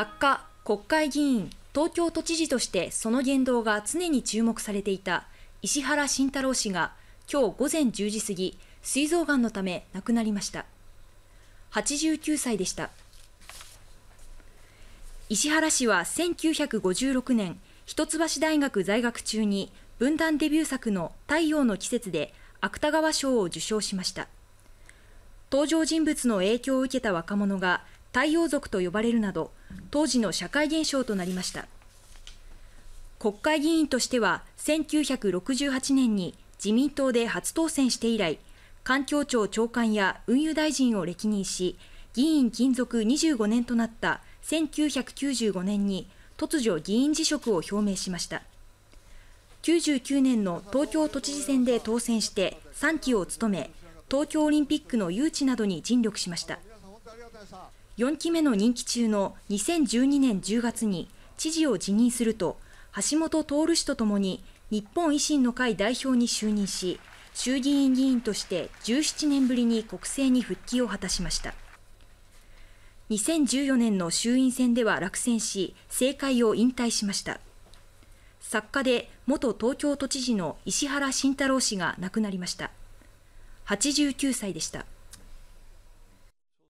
作家、国会議員、東京都知事としてその言動が常に注目されていた石原慎太郎氏が今日午前10時過ぎ、膵臓がんのため亡くなりました。89歳でした。石原氏は1956年、一橋大学在学中に文壇デビュー作の「太陽の季節」で芥川賞を受賞しました。登場人物の影響を受けた若者が太陽族と呼ばれるなど当時の社会現象となりました国会議員としては1968年に自民党で初当選して以来環境庁長官や運輸大臣を歴任し議員勤続25年となった1995年に突如議員辞職を表明しました99年の東京都知事選で当選して3期を務め東京オリンピックの誘致などに尽力しました4期目の任期中の2012年10月に知事を辞任すると橋本徹氏とともに日本維新の会代表に就任し衆議院議員として17年ぶりに国政に復帰を果たしました2014年の衆院選では落選し政界を引退しました作家で元東京都知事の石原慎太郎氏が亡くなりました89歳でした